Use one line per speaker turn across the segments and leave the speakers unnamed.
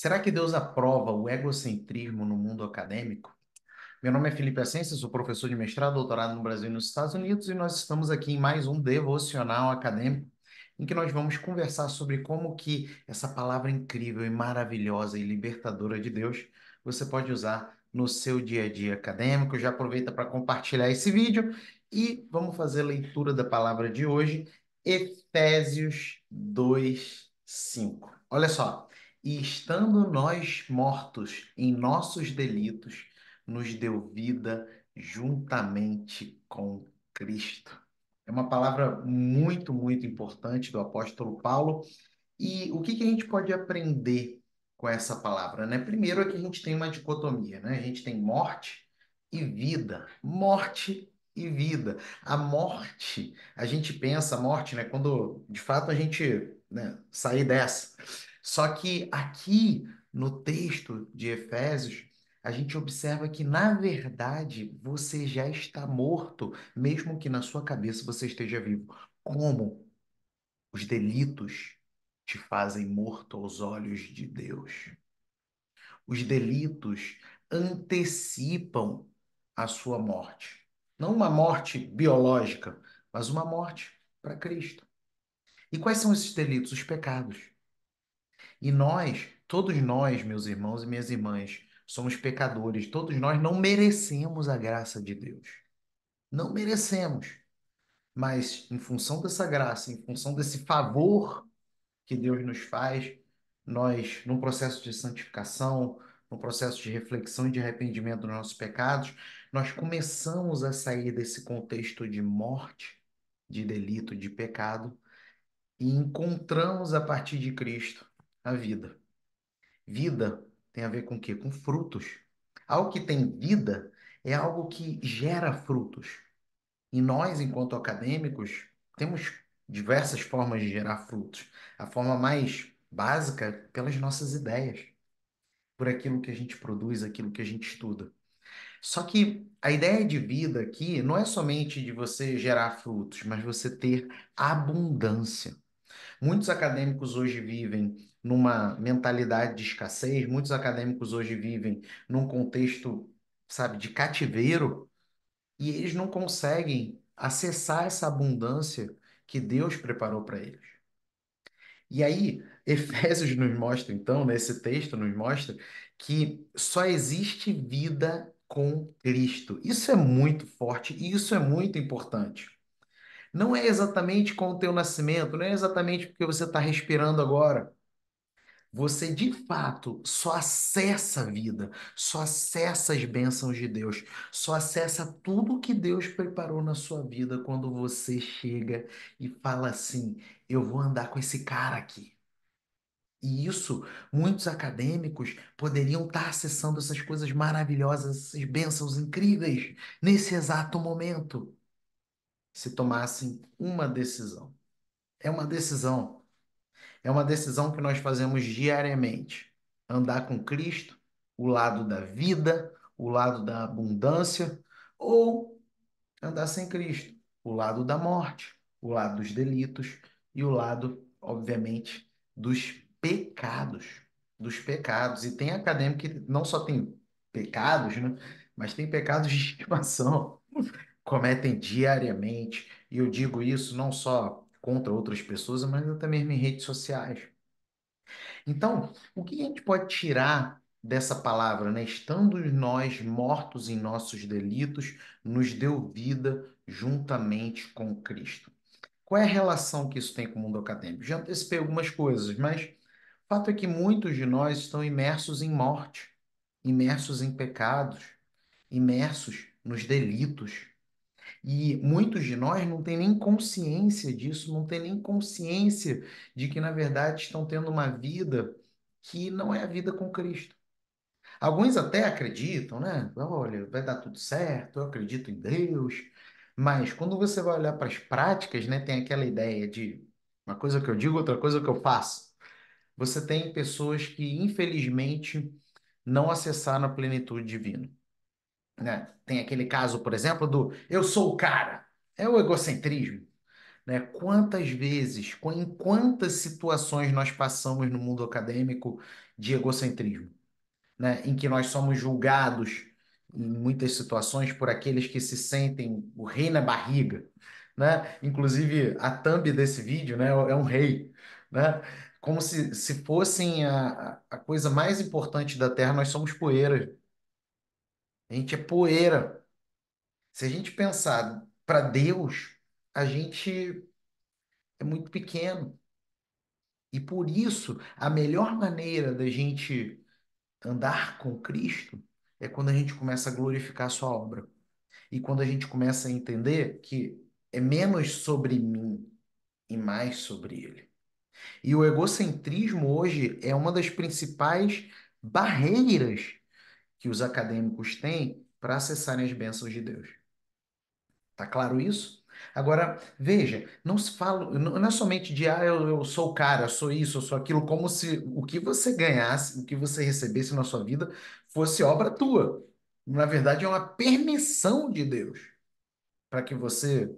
Será que Deus aprova o egocentrismo no mundo acadêmico? Meu nome é Felipe Ascenso, sou professor de mestrado, doutorado no Brasil e nos Estados Unidos, e nós estamos aqui em mais um devocional acadêmico em que nós vamos conversar sobre como que essa palavra incrível e maravilhosa e libertadora de Deus você pode usar no seu dia a dia acadêmico. Já aproveita para compartilhar esse vídeo e vamos fazer a leitura da palavra de hoje, Efésios 2, 5. Olha só, e estando nós mortos em nossos delitos, nos deu vida juntamente com Cristo. É uma palavra muito, muito importante do apóstolo Paulo. E o que, que a gente pode aprender com essa palavra? Né? Primeiro é que a gente tem uma dicotomia, né? A gente tem morte e vida. Morte e vida. A morte, a gente pensa a morte, né? Quando de fato a gente né, sair dessa. Só que aqui no texto de Efésios, a gente observa que, na verdade, você já está morto, mesmo que na sua cabeça você esteja vivo. Como os delitos te fazem morto aos olhos de Deus. Os delitos antecipam a sua morte. Não uma morte biológica, mas uma morte para Cristo. E quais são esses delitos? Os pecados. E nós, todos nós, meus irmãos e minhas irmãs, somos pecadores, todos nós não merecemos a graça de Deus. Não merecemos. Mas em função dessa graça, em função desse favor que Deus nos faz, nós, num processo de santificação, num processo de reflexão e de arrependimento dos nossos pecados, nós começamos a sair desse contexto de morte, de delito, de pecado, e encontramos a partir de Cristo a vida. Vida tem a ver com o quê? Com frutos. Algo que tem vida é algo que gera frutos. E nós, enquanto acadêmicos, temos diversas formas de gerar frutos. A forma mais básica é pelas nossas ideias, por aquilo que a gente produz, aquilo que a gente estuda. Só que a ideia de vida aqui não é somente de você gerar frutos, mas você ter abundância. Muitos acadêmicos hoje vivem numa mentalidade de escassez. Muitos acadêmicos hoje vivem num contexto, sabe, de cativeiro e eles não conseguem acessar essa abundância que Deus preparou para eles. E aí, Efésios nos mostra, então, nesse né, texto, nos mostra que só existe vida com Cristo. Isso é muito forte e isso é muito importante. Não é exatamente com o teu nascimento, não é exatamente porque você está respirando agora você de fato só acessa a vida, só acessa as bênçãos de Deus, só acessa tudo que Deus preparou na sua vida quando você chega e fala assim: eu vou andar com esse cara aqui. E isso, muitos acadêmicos poderiam estar acessando essas coisas maravilhosas, essas bênçãos incríveis, nesse exato momento, se tomassem uma decisão. É uma decisão é uma decisão que nós fazemos diariamente. Andar com Cristo, o lado da vida, o lado da abundância, ou andar sem Cristo, o lado da morte, o lado dos delitos e o lado, obviamente, dos pecados. Dos pecados. E tem acadêmico que não só tem pecados, né? mas tem pecados de estimação. Cometem diariamente. E eu digo isso não só contra outras pessoas, mas até mesmo em redes sociais. Então, o que a gente pode tirar dessa palavra, né? Estando nós mortos em nossos delitos, nos deu vida juntamente com Cristo. Qual é a relação que isso tem com o mundo acadêmico? Já antecipei algumas coisas, mas o fato é que muitos de nós estão imersos em morte, imersos em pecados, imersos nos delitos. E muitos de nós não têm nem consciência disso, não têm nem consciência de que, na verdade, estão tendo uma vida que não é a vida com Cristo. Alguns até acreditam, né? Olha, vai dar tudo certo, eu acredito em Deus. Mas quando você vai olhar para as práticas, né, tem aquela ideia de uma coisa que eu digo, outra coisa que eu faço. Você tem pessoas que, infelizmente, não acessaram a plenitude divina. Né? Tem aquele caso, por exemplo, do eu sou o cara. É o egocentrismo. Né? Quantas vezes, em quantas situações nós passamos no mundo acadêmico de egocentrismo? Né? Em que nós somos julgados, em muitas situações, por aqueles que se sentem o rei na barriga. Né? Inclusive, a thumb desse vídeo né, é um rei. Né? Como se, se fossem a, a coisa mais importante da Terra, nós somos poeiras a gente é poeira. Se a gente pensar para Deus, a gente é muito pequeno. E por isso, a melhor maneira da gente andar com Cristo é quando a gente começa a glorificar a sua obra. E quando a gente começa a entender que é menos sobre mim e mais sobre ele. E o egocentrismo hoje é uma das principais barreiras que os acadêmicos têm para acessarem as bênçãos de Deus. Tá claro isso? Agora, veja, não se fala, não é somente de ah, eu, eu sou o cara, eu sou isso, eu sou aquilo, como se o que você ganhasse, o que você recebesse na sua vida fosse obra tua. Na verdade, é uma permissão de Deus para que você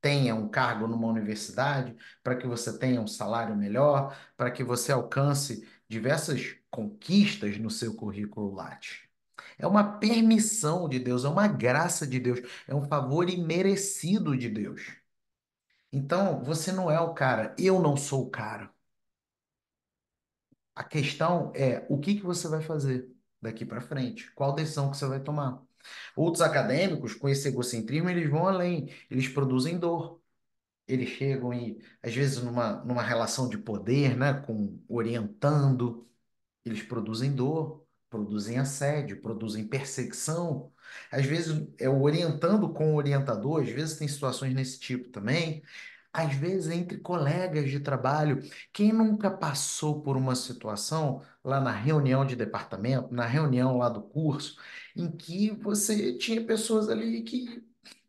tenha um cargo numa universidade, para que você tenha um salário melhor, para que você alcance diversas conquistas no seu currículo Lattes. É uma permissão de Deus, é uma graça de Deus, é um favor imerecido de Deus. Então, você não é o cara, eu não sou o cara. A questão é o que, que você vai fazer daqui para frente, qual decisão que você vai tomar. Outros acadêmicos, com esse egocentrismo, eles vão além, eles produzem dor. Eles chegam e, às vezes, numa, numa relação de poder, né, com orientando, eles produzem dor, produzem assédio, produzem perseguição. Às vezes é orientando com o orientador, às vezes tem situações nesse tipo também. Às vezes entre colegas de trabalho, quem nunca passou por uma situação lá na reunião de departamento, na reunião lá do curso, em que você tinha pessoas ali que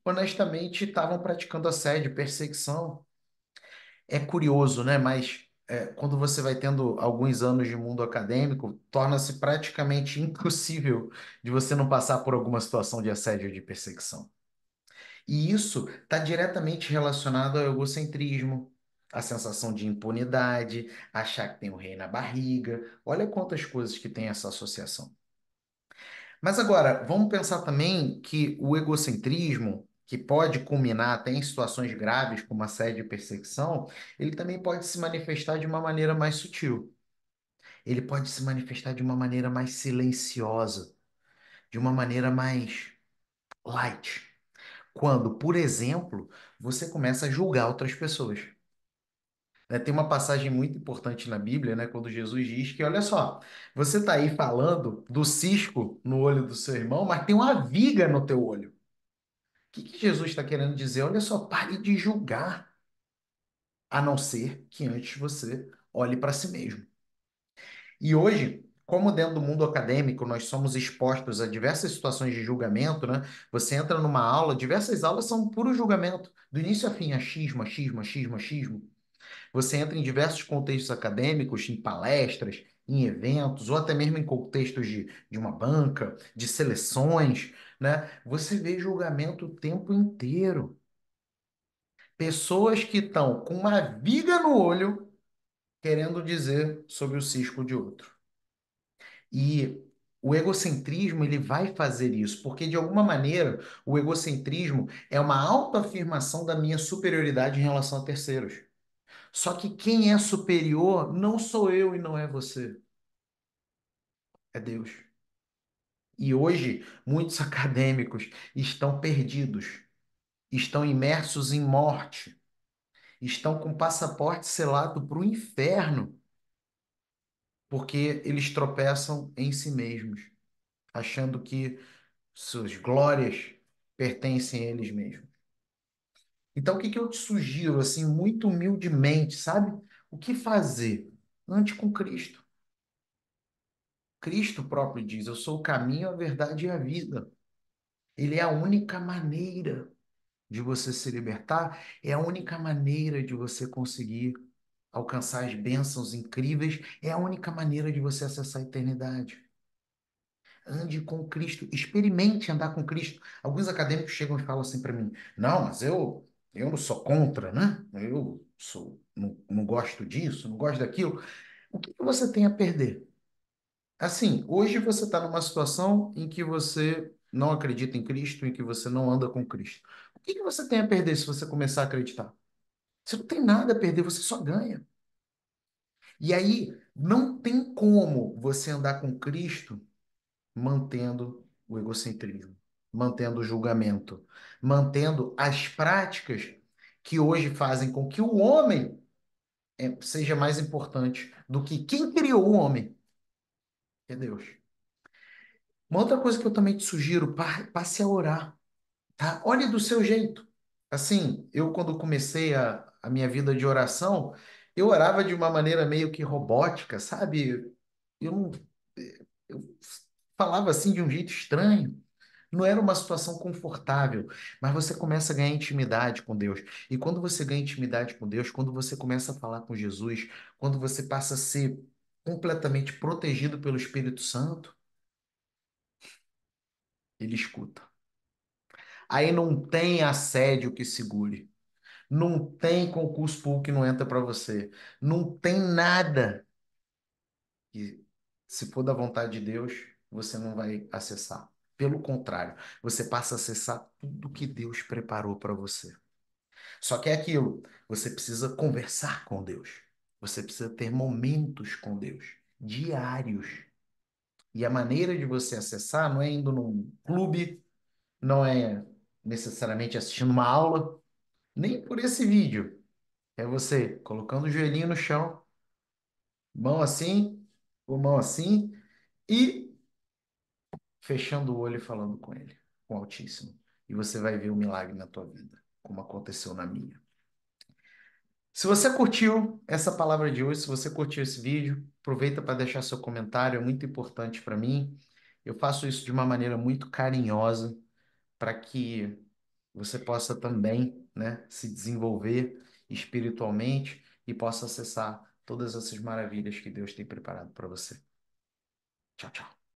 honestamente estavam praticando assédio, perseguição. É curioso, né? Mas é, quando você vai tendo alguns anos de mundo acadêmico, torna-se praticamente impossível de você não passar por alguma situação de assédio ou de perseguição. E isso está diretamente relacionado ao egocentrismo, à sensação de impunidade, achar que tem o um rei na barriga. Olha quantas coisas que tem essa associação. Mas agora, vamos pensar também que o egocentrismo que pode culminar até em situações graves, como assédio e perseguição, ele também pode se manifestar de uma maneira mais sutil. Ele pode se manifestar de uma maneira mais silenciosa, de uma maneira mais light. Quando, por exemplo, você começa a julgar outras pessoas. Né, tem uma passagem muito importante na Bíblia, né, quando Jesus diz que, olha só, você está aí falando do cisco no olho do seu irmão, mas tem uma viga no teu olho que, que Jesus está querendo dizer? Olha só, pare de julgar, a não ser que antes você olhe para si mesmo. E hoje, como dentro do mundo acadêmico nós somos expostos a diversas situações de julgamento, né? Você entra numa aula, diversas aulas são puro julgamento, do início a fim, achismo, achismo, achismo, achismo. Você entra em diversos contextos acadêmicos, em palestras, em eventos, ou até mesmo em contextos de, de uma banca, de seleções, né? Você vê julgamento o tempo inteiro. Pessoas que estão com uma viga no olho querendo dizer sobre o cisco de outro. E o egocentrismo ele vai fazer isso, porque de alguma maneira o egocentrismo é uma autoafirmação da minha superioridade em relação a terceiros. Só que quem é superior não sou eu e não é você. É Deus. E hoje, muitos acadêmicos estão perdidos, estão imersos em morte, estão com passaporte selado para o inferno, porque eles tropeçam em si mesmos, achando que suas glórias pertencem a eles mesmos. Então, o que que eu te sugiro, assim, muito humildemente, sabe? O que fazer? Ande com Cristo. Cristo próprio diz: Eu sou o caminho, a verdade e a vida. Ele é a única maneira de você se libertar, é a única maneira de você conseguir alcançar as bênçãos incríveis, é a única maneira de você acessar a eternidade. Ande com Cristo, experimente andar com Cristo. Alguns acadêmicos chegam e falam assim para mim: Não, mas eu eu não sou contra, né? Eu sou, não, não gosto disso, não gosto daquilo. O que, você tem a perder? Assim, hoje você está numa situação em que você não acredita em Cristo, em que você não anda com Cristo. O que você tem a perder se você começar a acreditar? Você não tem nada a perder, você só ganha. E aí, não tem como você andar com Cristo mantendo o egocentrismo mantendo o julgamento, mantendo as práticas que hoje fazem com que o homem é, seja mais importante do que quem criou o homem, que é Deus. Uma outra coisa que eu também te sugiro, passe a orar, tá? Olhe do seu jeito. Assim, eu quando comecei a, a minha vida de oração, eu orava de uma maneira meio que robótica, sabe? Eu eu falava assim de um jeito estranho. Não era uma situação confortável, mas você começa a ganhar intimidade com Deus. E quando você ganha intimidade com Deus, quando você começa a falar com Jesus, quando você passa a ser completamente protegido pelo Espírito Santo, ele escuta. Aí não tem assédio que segure. Não tem concurso público que não entra para você. Não tem nada que, se for da vontade de Deus, você não vai acessar. Pelo contrário, você passa a acessar tudo que Deus preparou para você. Só que é aquilo, você precisa conversar com Deus. Você precisa ter momentos com Deus, diários. E a maneira de você acessar não é indo num clube, não é necessariamente assistindo uma aula, nem por esse vídeo. É você colocando o joelhinho no chão, mão assim, ou mão assim, e fechando o olho e falando com ele, com o Altíssimo. E você vai ver o um milagre na tua vida, como aconteceu na minha. Se você curtiu essa palavra de hoje, se você curtiu esse vídeo, aproveita para deixar seu comentário, é muito importante para mim. Eu faço isso de uma maneira muito carinhosa para que você possa também né, se desenvolver espiritualmente e possa acessar todas essas maravilhas que Deus tem preparado para você. Tchau, tchau.